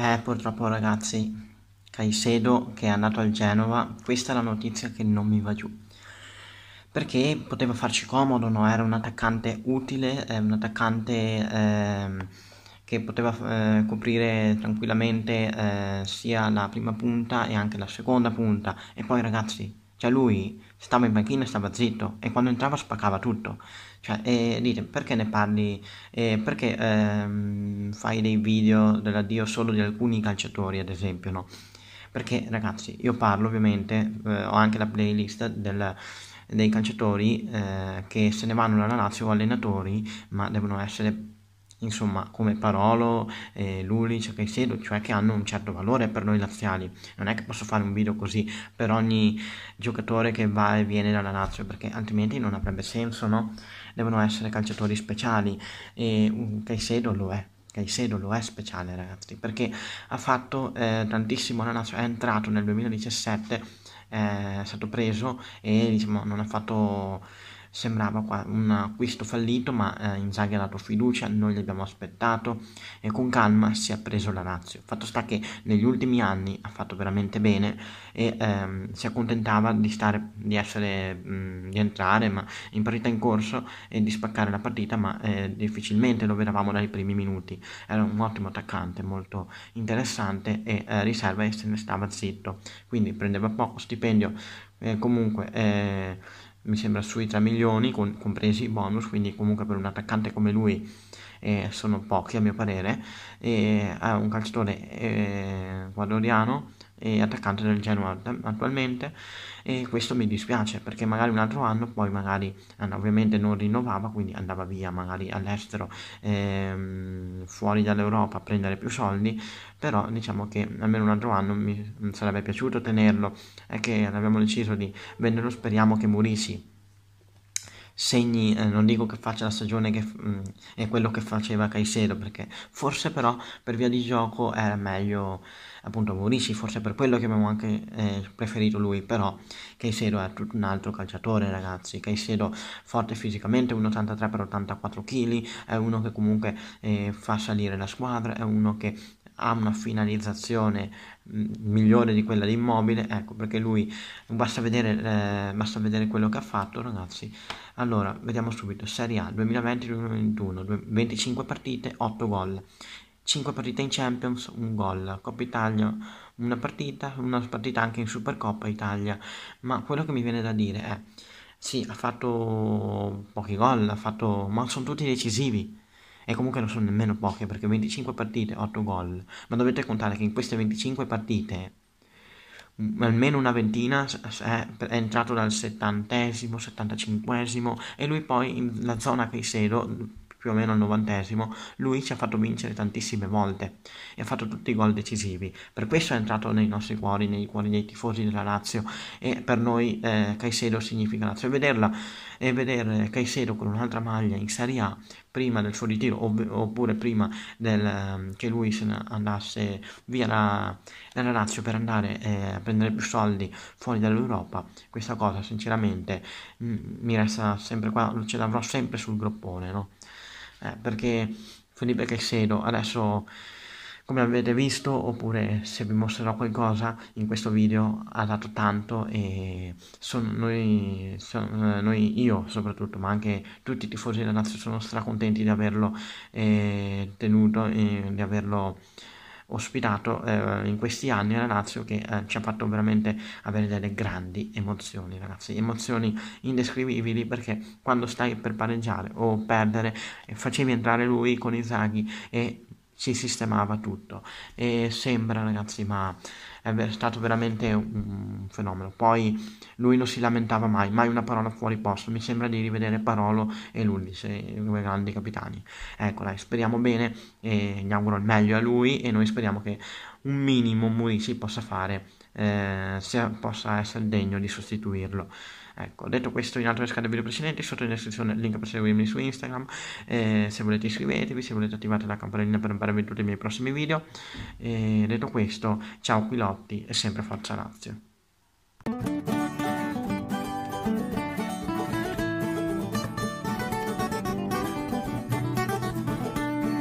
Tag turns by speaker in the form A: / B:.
A: Eh, purtroppo ragazzi, Caicedo che è andato al Genova, questa è la notizia che non mi va giù. Perché poteva farci comodo, no? Era un attaccante utile, eh, un attaccante eh, che poteva eh, coprire tranquillamente eh, sia la prima punta e anche la seconda punta. E poi ragazzi, cioè lui stava in panchina e stava zitto e quando entrava spaccava tutto. Cioè, e dite, perché ne parli? E perché ehm, fai dei video dell'addio solo di alcuni calciatori, ad esempio, no? Perché ragazzi, io parlo ovviamente, eh, ho anche la playlist del, dei calciatori eh, che se ne vanno dalla Lazio o allenatori, ma devono essere insomma, come Parolo, eh, Lulic, Caicedo, cioè che hanno un certo valore per noi laziali. Non è che posso fare un video così per ogni giocatore che va e viene dalla Lazio, perché altrimenti non avrebbe senso, no? Devono essere calciatori speciali e un Caicedo lo è. Caicedo lo è speciale ragazzi perché ha fatto eh, tantissimo la Lazio, è entrato nel 2017, eh, è stato preso e diciamo non ha fatto sembrava un acquisto fallito ma eh, Inzaghi ha dato fiducia, noi gli abbiamo aspettato e con calma si è preso la Lazio. Fatto sta che negli ultimi anni ha fatto veramente bene e ehm, si accontentava di, stare, di, essere, mh, di entrare ma in partita in corso e di spaccare la partita ma eh, difficilmente lo vedevamo dai primi minuti. Era un ottimo attaccante, molto interessante e eh, riserva e se ne stava zitto, quindi prendeva poco stipendio. Eh, comunque eh, mi sembra sui 3 milioni, con, compresi i bonus, quindi comunque per un attaccante come lui eh, sono pochi a mio parere, e ha un calciatore ecuadoriano eh, e attaccante del Genoa attualmente e questo mi dispiace perché magari un altro anno poi magari ovviamente non rinnovava quindi andava via magari all'estero ehm, fuori dall'Europa a prendere più soldi però diciamo che almeno un altro anno mi sarebbe piaciuto tenerlo è che abbiamo deciso di venderlo speriamo che morissi segni, eh, non dico che faccia la stagione che mh, mm, è quello che faceva Caicedo, perché forse però per via di gioco era meglio appunto Maurici, forse per quello che abbiamo anche eh, preferito lui, però Caicedo è un altro calciatore ragazzi, Caicedo forte fisicamente, 1,83 per 84 kg, è uno che comunque eh, fa salire la squadra, è uno che ha una finalizzazione mm, migliore di quella di immobile ecco perché lui basta vedere, eh, basta vedere quello che ha fatto ragazzi allora vediamo subito Serie A 2020-2021 25 partite 8 gol 5 partite in Champions, un gol, Coppa Italia, una partita, una partita anche in Supercoppa Italia, ma quello che mi viene da dire è, sì, ha fatto pochi gol, ha fatto, ma sono tutti decisivi, e comunque non sono nemmeno poche perché 25 partite, 8 gol, ma dovete contare che in queste 25 partite almeno una ventina è, entrato dal settantesimo, settantacinquesimo e lui poi la zona Caicedo più o meno al novantesimo, lui ci ha fatto vincere tantissime volte e ha fatto tutti i gol decisivi. Per questo è entrato nei nostri cuori, nei cuori dei tifosi della Lazio e per noi eh, Caicedo significa Lazio. E vederla e vedere Caicedo con un'altra maglia in Serie A prima del suo ritiro ov- oppure prima del, ehm, che lui se ne andasse via dalla Lazio per andare eh, a prendere più soldi fuori dall'Europa, questa cosa sinceramente mh, mm, mi resta sempre qua, ce l'avrò sempre sul groppone, no? eh, perché Felipe Caicedo adesso come avete visto oppure se vi mostrerò qualcosa in questo video ha dato tanto e sono noi, sono eh, noi, io soprattutto ma anche tutti i tifosi della Lazio sono stracontenti di averlo eh, tenuto e eh, di averlo ospitato eh, in questi anni alla Lazio che eh, ci ha fatto veramente avere delle grandi emozioni ragazzi, emozioni indescrivibili perché quando stai per pareggiare o perdere eh, facevi entrare lui con i zaghi e si sistemava tutto e sembra ragazzi ma è stato veramente un fenomeno poi lui non si lamentava mai mai una parola fuori posto mi sembra di rivedere Parolo e i due grandi capitani ecco dai speriamo bene e gli auguro il meglio a lui e noi speriamo che un minimo Muri possa fare eh, sia, possa essere degno di sostituirlo Ecco, detto questo in altre scale video precedenti, sotto in descrizione il link per seguirmi su Instagram, eh, se volete iscrivetevi, se volete attivate la campanellina per non perdere tutti i miei prossimi video. Eh, detto questo, ciao Quilotti e sempre forza Lazio.